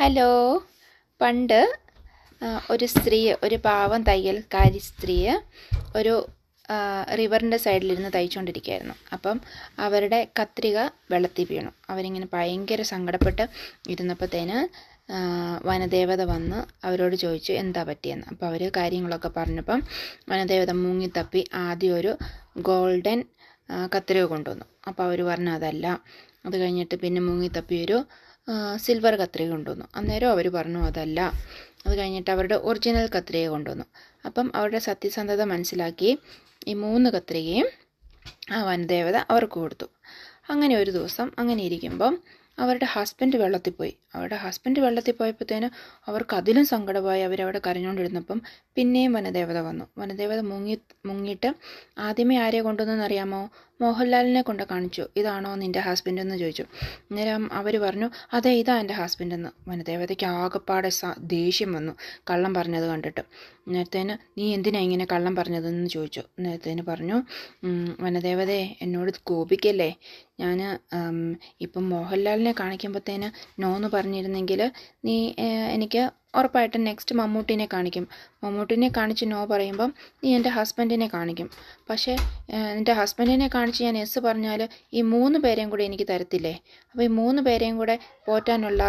hello പണ്ട് ഒരു സ്ത്രീ ഒരു പാവം തയ്യൽക്കാരി സ്ത്രീ ഒരു റിവറിൻ്റെ സൈഡിലിരുന്ന് തയ്ച്ചുകൊണ്ടിരിക്കുകയായിരുന്നു അപ്പം അവരുടെ കത്രിക വെള്ളത്തിൽ വീണു അവരിങ്ങനെ ഭയങ്കര സങ്കടപ്പെട്ട് ഇരുന്നപ്പോഴത്തേന് വനദേവത വന്ന് അവരോട് ചോദിച്ചു എന്താ പറ്റിയെന്ന് അപ്പോൾ അവർ കാര്യങ്ങളൊക്കെ പറഞ്ഞപ്പം വനദേവത മുങ്ങിത്തപ്പി ആദ്യം ഒരു ഗോൾഡൻ കത്തിരിവ് കൊണ്ടുവന്നു അപ്പോൾ അവർ പറഞ്ഞു അതല്ല അത് കഴിഞ്ഞിട്ട് പിന്നെ മുങ്ങി ഒരു സിൽവർ കത്രിക കൊണ്ടുവന്നു അന്നേരം അവർ പറഞ്ഞു അതല്ല അത് കഴിഞ്ഞിട്ട് അവരുടെ ഒറിജിനൽ കത്രിക കൊണ്ടുവന്നു അപ്പം അവരുടെ സത്യസന്ധത മനസ്സിലാക്കി ഈ മൂന്ന് കത്രികയും ആ വനദേവത അവർക്ക് കൊടുത്തു അങ്ങനെ ഒരു ദിവസം അങ്ങനെ ഇരിക്കുമ്പം അവരുടെ ഹസ്ബൻഡ് വെള്ളത്തിൽ പോയി അവരുടെ ഹസ്ബൻഡ് വെള്ളത്തിൽ പോയപ്പോഴത്തേനും അവർക്ക് അതിലും സങ്കടമായി അവരവിടെ കരഞ്ഞുകൊണ്ടിരുന്നപ്പം പിന്നെയും വനദേവത വന്നു വനദേവത മുങ്ങി മുങ്ങിയിട്ട് ആദ്യമേ ആരെ കൊണ്ടുവന്നെന്നറിയാമോ മോഹൻലാലിനെ കൊണ്ട് കാണിച്ചു ഇതാണോ നിൻ്റെ ഹസ്ബൻഡ് എന്ന് ചോദിച്ചു അന്നേരം അവർ പറഞ്ഞു അതെ ഇതാ എൻ്റെ ഹസ്ബൻഡ് എന്ന് വനദേവതയ്ക്ക് ആകെപ്പാടെ ദേഷ്യം വന്നു കള്ളം പറഞ്ഞത് കണ്ടിട്ട് നേരത്തേന് നീ എന്തിനാ ഇങ്ങനെ കള്ളം പറഞ്ഞതെന്ന് ചോദിച്ചു നേരത്തേന് പറഞ്ഞു വനദേവതയെ എന്നോട് കോപിക്കല്ലേ ഞാൻ ഇപ്പം മോഹൻലാലിനെ മമ്മൂട്ടിനെ കാണിക്കുമ്പോഴത്തേന് നോ എന്ന് പറഞ്ഞിരുന്നെങ്കിൽ നീ എനിക്ക് ഉറപ്പായിട്ടും നെക്സ്റ്റ് മമ്മൂട്ടിനെ കാണിക്കും മമ്മൂട്ടിനെ കാണിച്ച് നോ പറയുമ്പം നീ എൻ്റെ ഹസ്ബൻഡിനെ കാണിക്കും പക്ഷേ എൻ്റെ ഹസ്ബൻഡിനെ കാണിച്ച് ഞാൻ എസ് പറഞ്ഞാൽ ഈ മൂന്ന് പേരെയും കൂടി എനിക്ക് തരത്തില്ലേ അപ്പോൾ ഈ മൂന്ന് പേരെയും കൂടെ പോറ്റാനുള്ള